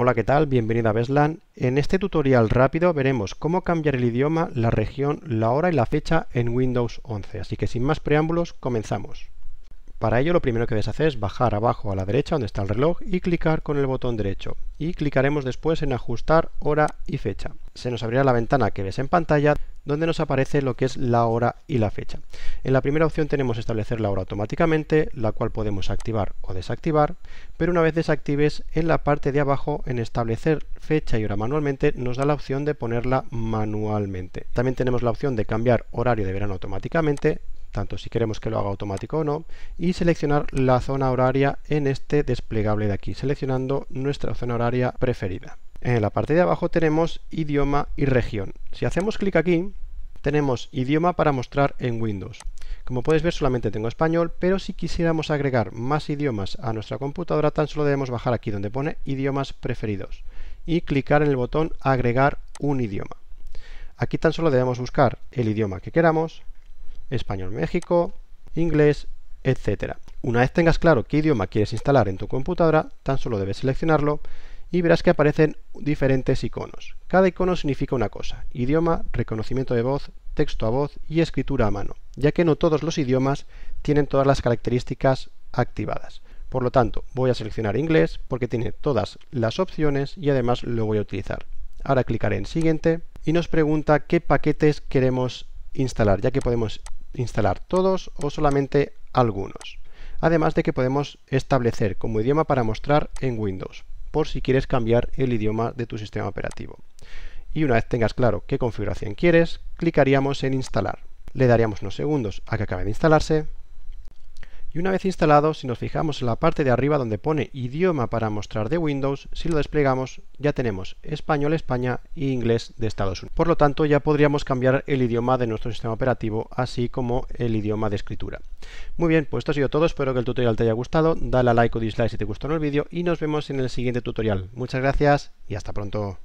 Hola, ¿qué tal? Bienvenido a Beslan. En este tutorial rápido veremos cómo cambiar el idioma, la región, la hora y la fecha en Windows 11. Así que sin más preámbulos, comenzamos. Para ello lo primero que debes hacer es bajar abajo a la derecha donde está el reloj y clicar con el botón derecho. Y clicaremos después en ajustar hora y fecha. Se nos abrirá la ventana que ves en pantalla donde nos aparece lo que es la hora y la fecha. En la primera opción tenemos establecer la hora automáticamente, la cual podemos activar o desactivar, pero una vez desactives, en la parte de abajo, en establecer fecha y hora manualmente, nos da la opción de ponerla manualmente. También tenemos la opción de cambiar horario de verano automáticamente, tanto si queremos que lo haga automático o no, y seleccionar la zona horaria en este desplegable de aquí, seleccionando nuestra zona horaria preferida. En la parte de abajo tenemos idioma y región. Si hacemos clic aquí, tenemos idioma para mostrar en Windows. Como puedes ver solamente tengo español, pero si quisiéramos agregar más idiomas a nuestra computadora tan solo debemos bajar aquí donde pone idiomas preferidos y clicar en el botón agregar un idioma. Aquí tan solo debemos buscar el idioma que queramos, español México, inglés, etc. Una vez tengas claro qué idioma quieres instalar en tu computadora, tan solo debes seleccionarlo y verás que aparecen diferentes iconos. Cada icono significa una cosa, idioma, reconocimiento de voz, texto a voz y escritura a mano, ya que no todos los idiomas tienen todas las características activadas. Por lo tanto, voy a seleccionar inglés porque tiene todas las opciones y además lo voy a utilizar. Ahora clicaré en siguiente y nos pregunta qué paquetes queremos instalar, ya que podemos instalar todos o solamente algunos. Además de que podemos establecer como idioma para mostrar en Windows por si quieres cambiar el idioma de tu sistema operativo. Y una vez tengas claro qué configuración quieres, clicaríamos en instalar. Le daríamos unos segundos a que acabe de instalarse y una vez instalado, si nos fijamos en la parte de arriba donde pone idioma para mostrar de Windows, si lo desplegamos ya tenemos español España e inglés de Estados Unidos. Por lo tanto, ya podríamos cambiar el idioma de nuestro sistema operativo, así como el idioma de escritura. Muy bien, pues esto ha sido todo, espero que el tutorial te haya gustado, dale a like o dislike si te gustó el vídeo y nos vemos en el siguiente tutorial. Muchas gracias y hasta pronto.